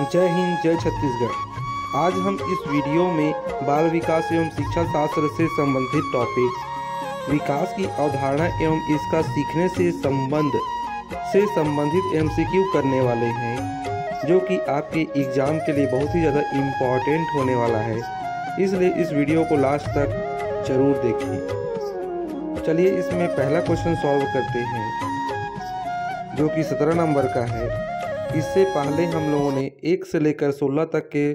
जय हिंद जय छत्तीसगढ़ आज हम इस वीडियो में बाल विकास एवं शिक्षा शास्त्र से संबंधित टॉपिक विकास की अवधारणा एवं इसका सीखने से संबंध से संबंधित एमसीक्यू करने वाले हैं जो कि आपके एग्ज़ाम के लिए बहुत ही ज़्यादा इम्पॉर्टेंट होने वाला है इसलिए इस वीडियो को लास्ट तक जरूर देखें चलिए इसमें पहला क्वेश्चन सॉल्व करते हैं जो कि सत्रह नंबर का है इससे पहले हम लोगों ने एक से लेकर सोलह तक के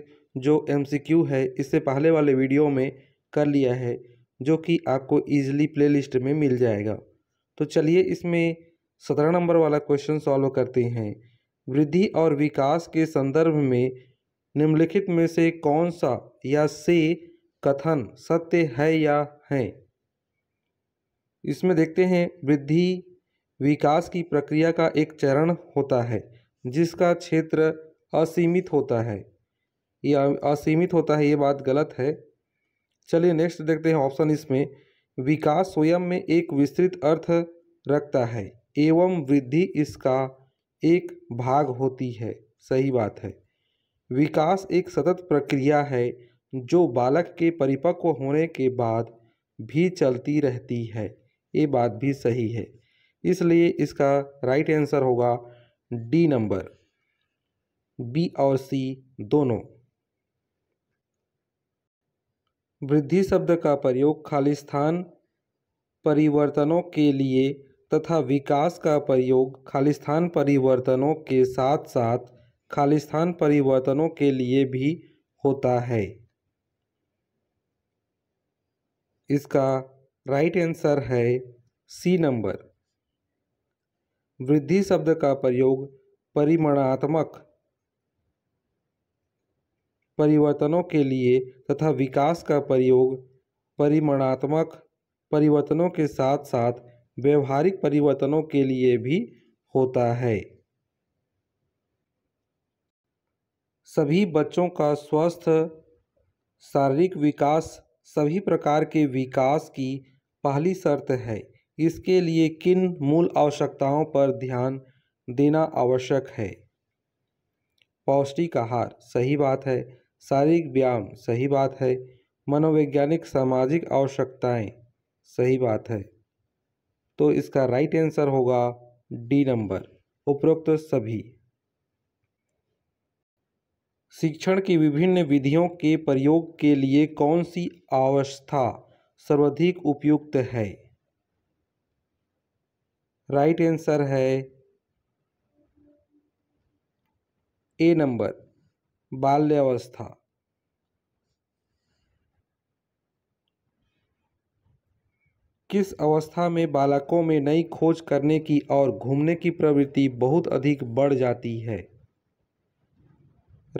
जो एम है इससे पहले वाले वीडियो में कर लिया है जो कि आपको ईजिली प्ले में मिल जाएगा तो चलिए इसमें सत्रह नंबर वाला क्वेश्चन सॉल्व करते हैं वृद्धि और विकास के संदर्भ में निम्नलिखित में से कौन सा या से कथन सत्य है या है इसमें देखते हैं वृद्धि विकास की प्रक्रिया का एक चरण होता है जिसका क्षेत्र असीमित होता है ये असीमित होता है ये बात गलत है चलिए नेक्स्ट देखते हैं ऑप्शन इसमें विकास स्वयं में एक विस्तृत अर्थ रखता है एवं वृद्धि इसका एक भाग होती है सही बात है विकास एक सतत प्रक्रिया है जो बालक के परिपक्व होने के बाद भी चलती रहती है ये बात भी सही है इसलिए इसका राइट आंसर होगा डी नंबर बी और सी दोनों वृद्धि शब्द का प्रयोग खाली स्थान परिवर्तनों के लिए तथा विकास का प्रयोग खाली स्थान परिवर्तनों के साथ साथ खाली स्थान परिवर्तनों के लिए भी होता है इसका राइट आंसर है सी नंबर वृद्धि शब्द का प्रयोग परिमाणात्मक परिवर्तनों के लिए तथा विकास का प्रयोग परिमाणात्मक परिवर्तनों के साथ साथ व्यवहारिक परिवर्तनों के लिए भी होता है सभी बच्चों का स्वस्थ शारीरिक विकास सभी प्रकार के विकास की पहली शर्त है इसके लिए किन मूल आवश्यकताओं पर ध्यान देना आवश्यक है पौष्टिक आहार सही बात है शारीरिक व्यायाम सही बात है मनोवैज्ञानिक सामाजिक आवश्यकताएं सही बात है तो इसका राइट आंसर होगा डी नंबर उपरोक्त सभी शिक्षण की विभिन्न विधियों के प्रयोग के लिए कौन सी अवस्था सर्वाधिक उपयुक्त है राइट आंसर है ए नंबर बाल्यावस्था किस अवस्था में बालकों में नई खोज करने की और घूमने की प्रवृत्ति बहुत अधिक बढ़ जाती है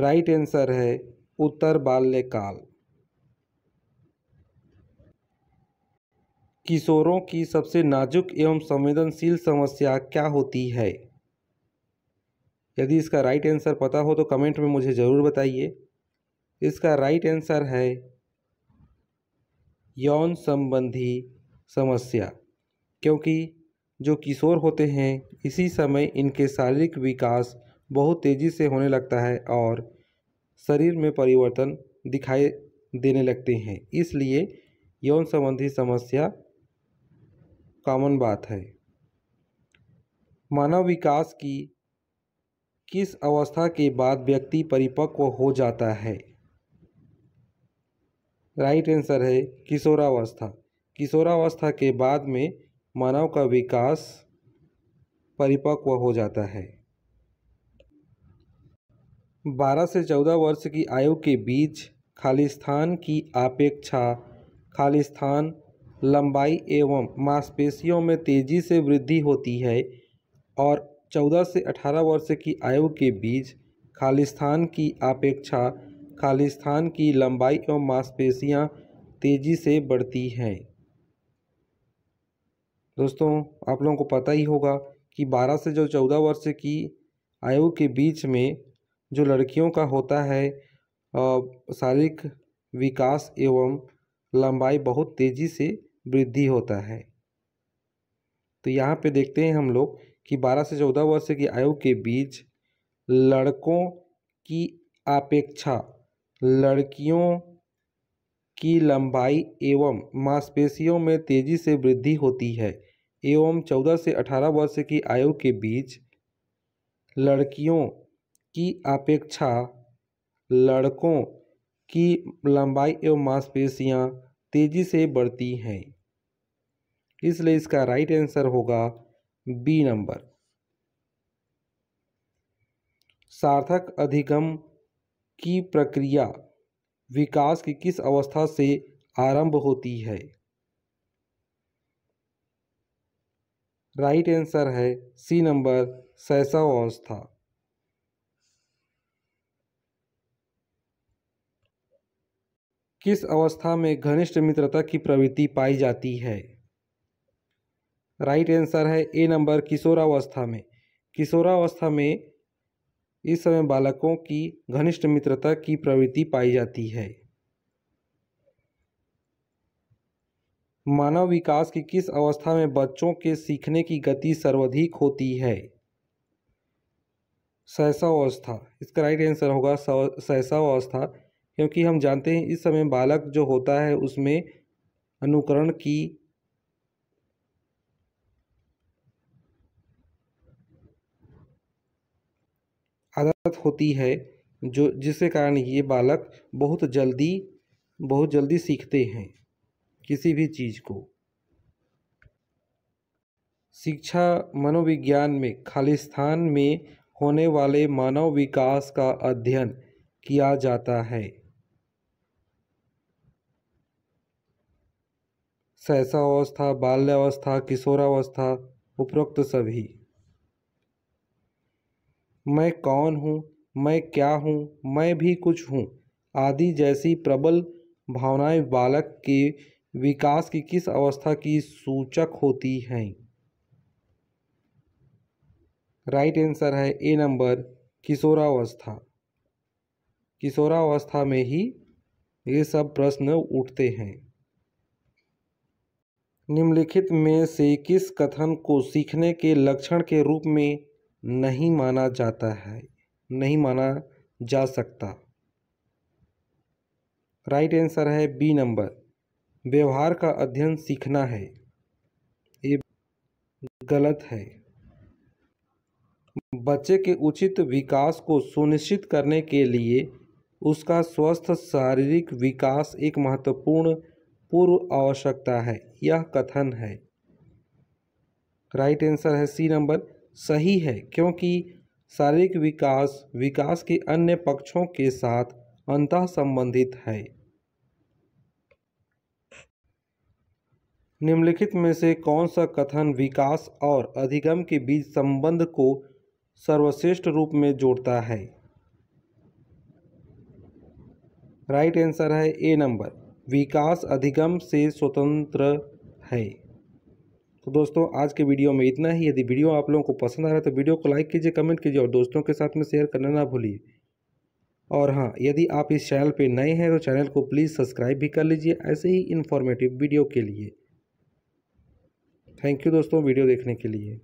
राइट आंसर है उत्तर बाल्यकाल किशोरों की सबसे नाजुक एवं संवेदनशील समस्या क्या होती है यदि इसका राइट आंसर पता हो तो कमेंट में मुझे ज़रूर बताइए इसका राइट आंसर है यौन संबंधी समस्या क्योंकि जो किशोर होते हैं इसी समय इनके शारीरिक विकास बहुत तेज़ी से होने लगता है और शरीर में परिवर्तन दिखाई देने लगते हैं इसलिए यौन संबंधी समस्या कॉमन बात है मानव विकास की किस अवस्था के बाद व्यक्ति परिपक्व हो जाता है राइट आंसर है किशोरावस्था किशोरावस्था के बाद में मानव का विकास परिपक्व हो जाता है बारह से चौदह वर्ष की आयु के बीच खालिस्तान की अपेक्षा खालिस्तान लंबाई एवं मांसपेशियों में तेजी से वृद्धि होती है और 14 से 18 वर्ष की आयु के बीच खालिस्तान की अपेक्षा खालिस्तान की लंबाई एवं मांसपेशियां तेज़ी से बढ़ती हैं दोस्तों आप लोगों को पता ही होगा कि 12 से जो 14 वर्ष की आयु के बीच में जो लड़कियों का होता है शारीरिक विकास एवं लंबाई बहुत तेज़ी से वृद्धि होता है तो यहाँ पे देखते हैं हम लोग कि 12 से 14 वर्ष की आयु के बीच लड़कों की अपेक्षा लड़कियों की लंबाई एवं मांसपेशियों में तेजी से वृद्धि होती है एवं 14 से 18 वर्ष की आयु के बीच लड़कियों की अपेक्षा लड़कों की लंबाई एवं मांसपेशियां तेजी से बढ़ती हैं इसलिए इसका राइट आंसर होगा बी नंबर सार्थक अधिगम की प्रक्रिया विकास की किस अवस्था से आरंभ होती है राइट आंसर है सी नंबर सैसव अवस्था किस अवस्था में घनिष्ठ मित्रता की प्रवृत्ति पाई जाती है राइट आंसर है ए नंबर किशोरावस्था में किशोरावस्था में इस समय बालकों की घनिष्ठ मित्रता की प्रवृत्ति पाई जाती है मानव विकास की किस अवस्था में बच्चों के सीखने की गति सर्वाधिक होती है सहसावस्था इसका राइट आंसर होगा सहसावस्था क्योंकि हम जानते हैं इस समय बालक जो होता है उसमें अनुकरण की आदत होती है जो जिसके कारण ये बालक बहुत जल्दी बहुत जल्दी सीखते हैं किसी भी चीज़ को शिक्षा मनोविज्ञान में खालिस्तान में होने वाले मानव विकास का अध्ययन किया जाता है सहसा अवस्था बाल्यावस्था किशोरावस्था उपरोक्त सभी मैं कौन हूँ मैं क्या हूँ मैं भी कुछ हूँ आदि जैसी प्रबल भावनाएं बालक के विकास की किस अवस्था की सूचक होती हैं राइट आंसर है ए नंबर किशोरावस्था किशोरावस्था में ही ये सब प्रश्न उठते हैं निम्नलिखित में से किस कथन को सीखने के लक्षण के रूप में नहीं माना जाता है नहीं माना जा सकता राइट आंसर है बी नंबर व्यवहार का अध्ययन सीखना है ये गलत है बच्चे के उचित विकास को सुनिश्चित करने के लिए उसका स्वस्थ शारीरिक विकास एक महत्वपूर्ण पूर्व आवश्यकता है यह कथन है राइट आंसर है सी नंबर सही है क्योंकि शारीरिक विकास विकास के अन्य पक्षों के साथ अंतः संबंधित है निम्नलिखित में से कौन सा कथन विकास और अधिगम के बीच संबंध को सर्वश्रेष्ठ रूप में जोड़ता है राइट आंसर है ए नंबर विकास अधिगम से स्वतंत्र है तो दोस्तों आज के वीडियो में इतना ही यदि वीडियो आप लोगों को पसंद आ रहा है तो वीडियो को लाइक कीजिए कमेंट कीजिए और दोस्तों के साथ में शेयर करना ना भूलिए और हाँ यदि आप इस चैनल पर नए हैं तो चैनल को प्लीज़ सब्सक्राइब भी कर लीजिए ऐसे ही इन्फॉर्मेटिव वीडियो के लिए थैंक यू दोस्तों वीडियो देखने के लिए